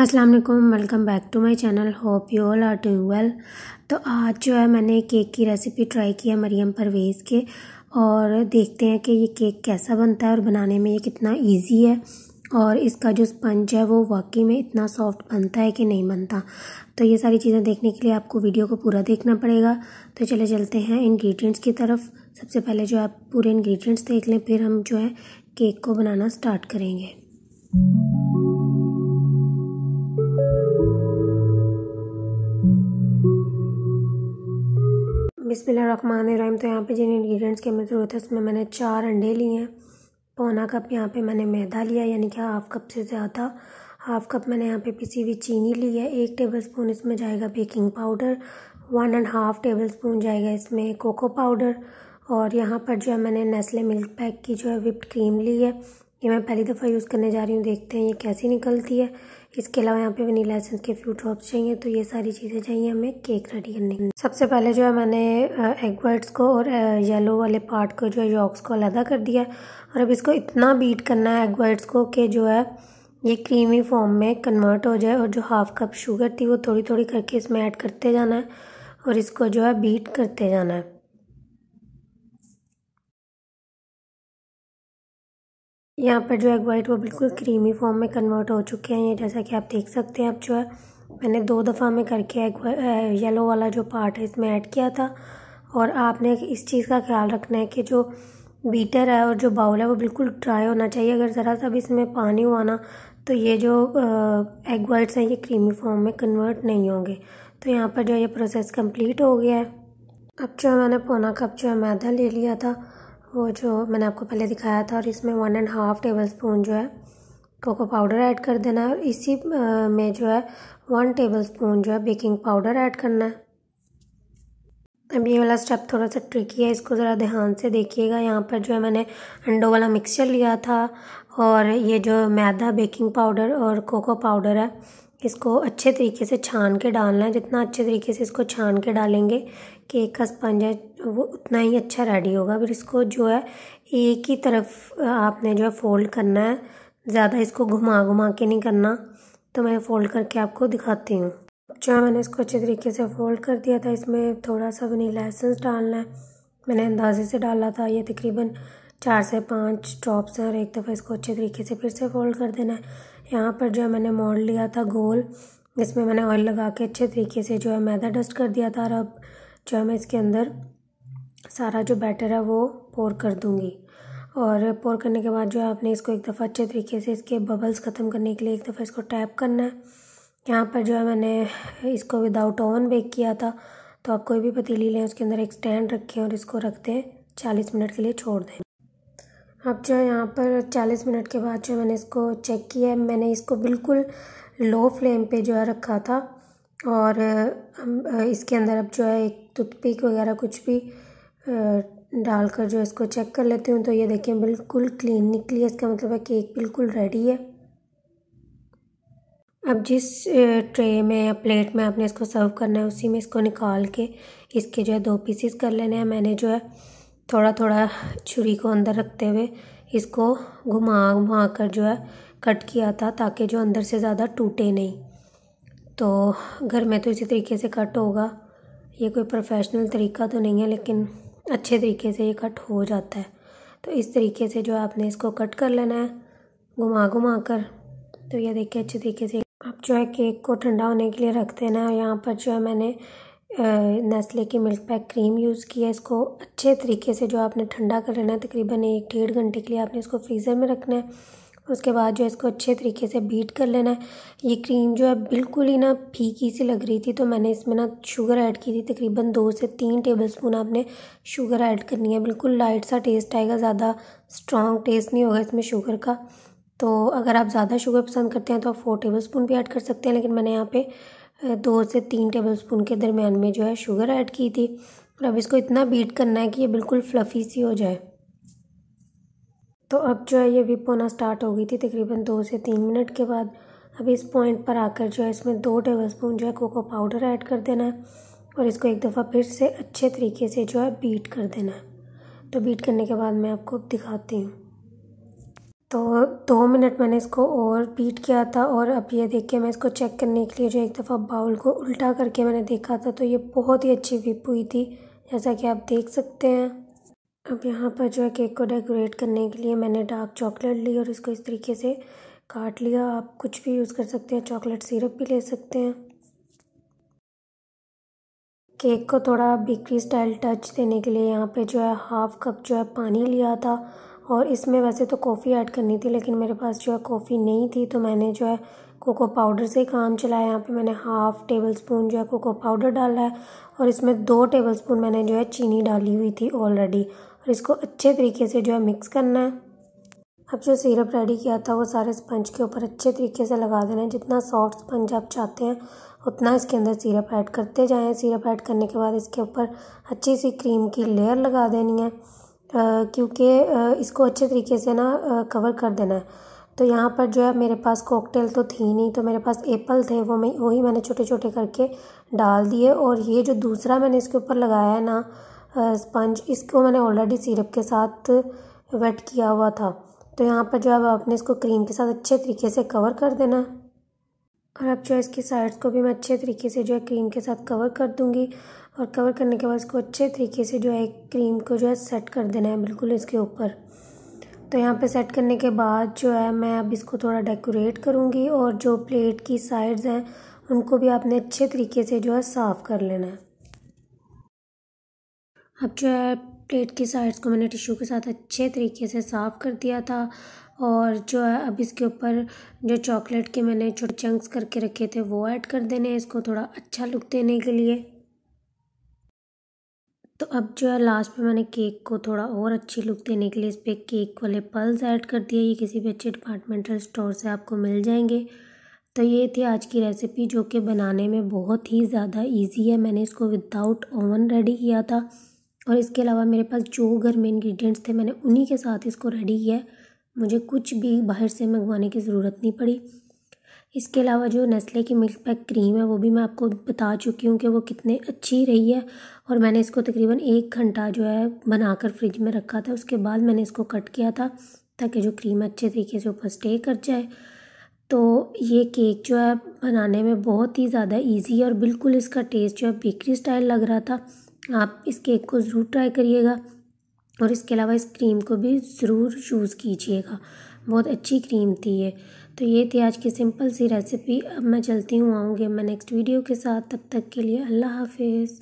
अस्सलाम वालेकुम welcome back to my channel hope you all are doing well तो आज जो है मैंने केक की रेसिपी ट्राई की है मरियम परवेज़ के और देखते हैं कि ये केक कैसा बनता है और बनाने में ये कितना इजी है और इसका जो स्पंज है वो वाकई में इतना सॉफ्ट बनता है कि नहीं बनता तो ये सारी चीज़ें देखने के लिए आपको वीडियो को पूरा देखना पड़ेगा तो चले चलते हैं इन्ग्रीडियंट्स की तरफ सबसे पहले जो आप पूरे इन्ग्रीडियंट्स देख लें फिर हम जो है केक को बनाना स्टार्ट करेंगे बिसमीम तो यहाँ पे जिन इंग्रेडिएंट्स की हमें ज़रूरत है उसमें मैंने चार अंडे लिए हैं पौना कप यहाँ पे मैंने मैदा लिया यानी कि हाफ़ कप से ज़्यादा हाफ़ कप मैंने यहाँ पे पिसी हुई चीनी ली है एक टेबल स्पून इसमें जाएगा baking powder one and half tablespoon जाएगा इसमें कोको पाउडर और यहाँ पर जो है मैंने नेस्ले मिल्क पैक की जो है विप्ड क्रीम ली है ये मैं पहली दफ़ा यूज़ करने जा रही हूँ देखते हैं ये कैसी निकलती है इसके अलावा यहाँ पे वनीला एसेंस के फ्यू ड्रॉप्स चाहिए तो ये सारी चीज़ें चाहिए हमें केक रेडी करने के सबसे पहले जो है मैंने एग वाइट्स को और येलो वाले पार्ट को जो है यॉक्स को अलहदा कर दिया और अब इसको इतना बीट करना है एग वाइट्स को कि जो है ये क्रीमी फॉर्म में कन्वर्ट हो जाए और जो हाफ़ कप शुगर थी वो थोड़ी थोड़ी करके इसमें ऐड करते जाना है और इसको जो है बीट करते जाना है यहाँ पर जो एग वाइट वो बिल्कुल क्रीमी फॉर्म में कन्वर्ट हो चुके हैं ये जैसा कि आप देख सकते हैं अब जो है मैंने दो दफ़ा में करके एग येलो वाला जो पार्ट है इसमें ऐड किया था और आपने इस चीज़ का ख्याल रखना है कि जो बीटर है और जो बाउल है वो बिल्कुल ड्राई होना चाहिए अगर ज़रा सा भी इसमें पानी हुआ ना तो ये जो एग वाइट्स हैं ये क्रीमी फॉर्म में कन्वर्ट नहीं होंगे तो यहाँ पर जो ये प्रोसेस कंप्लीट हो गया है अब जो है मैंने पौना कप जो है मैदा ले लिया था वो जो मैंने आपको पहले दिखाया था और इसमें one and half tablespoon जो है कोको पाउडर ऐड कर देना है और इसी में जो है वन टेबल स्पून जो है बेकिंग पाउडर ऐड करना है अब ये वाला स्टेप थोड़ा सा ट्रिकी है इसको ज़रा ध्यान से देखिएगा यहाँ पर जो है मैंने अंडों वाला मिक्सचर लिया था और ये जो मैदा बेकिंग पाउडर और कोको पाउडर है इसको अच्छे तरीके से छान के डालना है जितना अच्छे तरीके से इसको छान के डालेंगे केक का स्पंज है वो उतना ही अच्छा रेडी होगा फिर इसको जो है एक ही तरफ आपने जो है फ़ोल्ड करना है ज़्यादा इसको घुमा घुमा के नहीं करना तो मैं फ़ोल्ड करके आपको दिखाती हूँ जो है मैंने इसको अच्छे तरीके से फ़ोल्ड कर दिया था इसमें थोड़ा सा वनीला एसेंस डालना है मैंने अंदाजे से डाला था ये तकरीबन चार से पाँच ड्रॉप्स हैं और एक दफ़ा इसको अच्छे तरीके से फिर से फोल्ड कर देना है यहाँ पर जो है मैंने मोड़ लिया था गोल इसमें मैंने ऑयल लगा के अच्छे तरीके से जो है मैदा डस्ट कर दिया था और अब जो है मैं इसके अंदर सारा जो बैटर है वो पोर कर दूँगी और पोर करने के बाद जो है आपने इसको एक दफ़ा अच्छे तरीके से इसके बबल्स ख़त्म करने के लिए एक दफ़ा इसको टैप करना है यहाँ पर जो है मैंने इसको विदाउट ओवन बेक किया था तो आप कोई भी पतीली लें उसके अंदर एक स्टैंड रखें और इसको रख दें चालीस मिनट के लिए छोड़ दें अब जो है यहाँ पर चालीस मिनट के बाद जो मैंने इसको चेक किया मैंने इसको बिल्कुल लो फ्लेम पे जो है रखा था और इसके अंदर अब जो है एक टूथपिक वगैरह कुछ भी डालकर जो इसको चेक कर लेती हूँ तो ये देखिए बिल्कुल क्लीन निकली है इसका मतलब है केक बिल्कुल रेडी है अब जिस ट्रे में या प्लेट में आपने इसको सर्व करना है उसी में इसको निकाल के इसके जो है दो पीसीस कर लेने हैं मैंने जो है थोड़ा थोड़ा छुरी को अंदर रखते हुए इसको घुमा घुमा कर जो है कट किया था ताकि जो अंदर से ज़्यादा टूटे नहीं तो घर में तो इसी तरीके से कट होगा ये कोई प्रोफेशनल तरीका तो नहीं है लेकिन अच्छे तरीके से ये कट हो जाता है तो इस तरीके से जो है आपने इसको कट कर लेना है घुमा घुमा कर तो ये देखिए अच्छे तरीके से आप जो है केक को ठंडा होने के लिए रख देना है और यहाँ पर जो है मैंने नेस्ले की मिल्क पैक क्रीम यूज़ की है इसको अच्छे तरीके से जो आपने ठंडा कर लेना है तकरीबन एक डेढ़ घंटे के लिए आपने इसको फ्रीज़र में रखना है उसके बाद जो इसको अच्छे तरीके से बीट कर लेना है ये क्रीम जो है बिल्कुल ही ना फीकी सी लग रही थी तो मैंने इसमें ना शुगर ऐड की थी तकरीबन दो से तीन टेबल स्पून आपने शुगर ऐड करनी है बिल्कुल लाइट सा टेस्ट आएगा ज़्यादा स्ट्रॉन्ग टेस्ट नहीं होगा इसमें शुगर का तो अगर आप ज़्यादा शुगर पसंद करते हैं तो आप फोर टेबल स्पून भी ऐड कर सकते हैं लेकिन मैंने यहाँ पर दो से तीन टेबल स्पून के दरमियान में जो है शुगर ऐड की थी और अब इसको इतना बीट करना है कि ये बिल्कुल फ्लफ़ी सी हो जाए तो अब जो है ये विप होना स्टार्ट हो गई थी तकरीबन दो से तीन मिनट के बाद अब इस पॉइंट पर आकर जो है इसमें दो टेबल स्पून जो है कोको पाउडर ऐड कर देना है और इसको एक दफ़ा फिर से अच्छे तरीके से जो है बीट कर देना है तो बीट करने के बाद मैं आपको दिखाती हूँ तो दो मिनट मैंने इसको और बीट किया था और अब ये देख के मैं इसको चेक करने के लिए जो एक दफ़ा बाउल को उल्टा करके मैंने देखा था तो ये बहुत ही अच्छी विप हुई थी जैसा कि आप देख सकते हैं अब यहाँ पर जो है केक को डेकोरेट करने के लिए मैंने डार्क चॉकलेट ली और इसको इस तरीके से काट लिया आप कुछ भी यूज़ कर सकते हैं चॉकलेट सिरप भी ले सकते हैं केक को थोड़ा बेकरी स्टाइल टच देने के लिए यहाँ पे जो है हाफ कप जो है पानी लिया था और इसमें वैसे तो कॉफ़ी ऐड करनी थी लेकिन मेरे पास जो है कॉफ़ी नहीं थी तो मैंने जो है कोको पाउडर से ही काम चलाया यहाँ पे मैंने हाफ़ टेबल स्पून जो है कोको पाउडर डाला है और इसमें दो टेबल स्पून मैंने जो है चीनी डाली हुई थी ऑलरेडी और इसको अच्छे तरीके से जो है मिक्स करना है अब जो सिरप रेडी किया था वो सारे स्पंज के ऊपर अच्छे तरीके से लगा देना है जितना सॉफ्ट स्पंज आप चाहते हैं उतना इसके अंदर सिरप ऐड करते जाएँ सिरप ऐड करने के बाद इसके ऊपर अच्छी सी क्रीम की लेयर लगा देनी है क्योंकि इसको अच्छे तरीके से ना कवर कर देना है तो यहाँ पर जो है मेरे पास कॉकटेल तो थी नहीं तो मेरे पास एप्पल थे वो मैं वही मैंने छोटे छोटे करके डाल दिए और ये जो दूसरा मैंने इसके ऊपर लगाया है ना स्पंज इसको मैंने ऑलरेडी सिरप के साथ वेट किया हुआ था तो यहाँ पर जो है आपने इसको क्रीम के साथ अच्छे तरीके से कवर कर देना और अब जो है इसकी साइड्स को भी मैं अच्छे तरीके से जो है क्रीम के साथ कवर कर दूँगी और कवर करने के बाद इसको अच्छे तरीके से जो है क्रीम को जो है सेट कर देना है बिल्कुल इसके ऊपर तो यहाँ पे सेट करने के बाद जो है मैं अब इसको थोड़ा डेकोरेट करूँगी और जो प्लेट की साइड्स हैं उनको भी आपने अच्छे तरीके से जो है साफ़ कर लेना है अब जो है प्लेट की साइड्स को मैंने टिशू के साथ अच्छे तरीके से साफ़ कर दिया था और जो है अब इसके ऊपर जो चॉकलेट के मैंने छोटे चंक्स करके रखे थे वो ऐड कर देने इसको थोड़ा अच्छा लुक देने के लिए तो अब जो है लास्ट में मैंने केक को थोड़ा और अच्छी लुक देने के लिए इस पर केक वाले पल्स ऐड कर दिए ये किसी भी अच्छे डिपार्टमेंटल स्टोर से आपको मिल जाएंगे तो ये थी आज की रेसिपी जो कि बनाने में बहुत ही ज़्यादा इजी है मैंने इसको विदाउट ओवन रेडी किया था और इसके अलावा मेरे पास जो घर में इन्ग्रीडियंट्स थे मैंने उन्हीं के साथ इसको रेडी किया मुझे कुछ भी बाहर से मंगवाने की ज़रूरत नहीं पड़ी इसके अलावा जो नेस्ले की मिल्क पैक क्रीम है वो भी मैं आपको बता चुकी हूँ कि वो कितने अच्छी रही है और मैंने इसको तकरीबन एक घंटा जो है बनाकर फ्रिज में रखा था उसके बाद मैंने इसको कट किया था ताकि जो क्रीम अच्छे तरीके से ऊपर स्टे कर जाए तो ये केक जो है बनाने में बहुत ही ज़्यादा ईजी है और बिल्कुल इसका टेस्ट जो है बेकरी स्टाइल लग रहा था आप इस केक को ज़रूर ट्राई करिएगा और इसके अलावा इस क्रीम को भी ज़रूर यूज़ कीजिएगा बहुत अच्छी क्रीम थी ये तो ये थी आज की सिंपल सी रेसिपी अब मैं चलती हूँ आऊँगी मैं नेक्स्ट वीडियो के साथ तब तक के लिए अल्लाह हाफिज़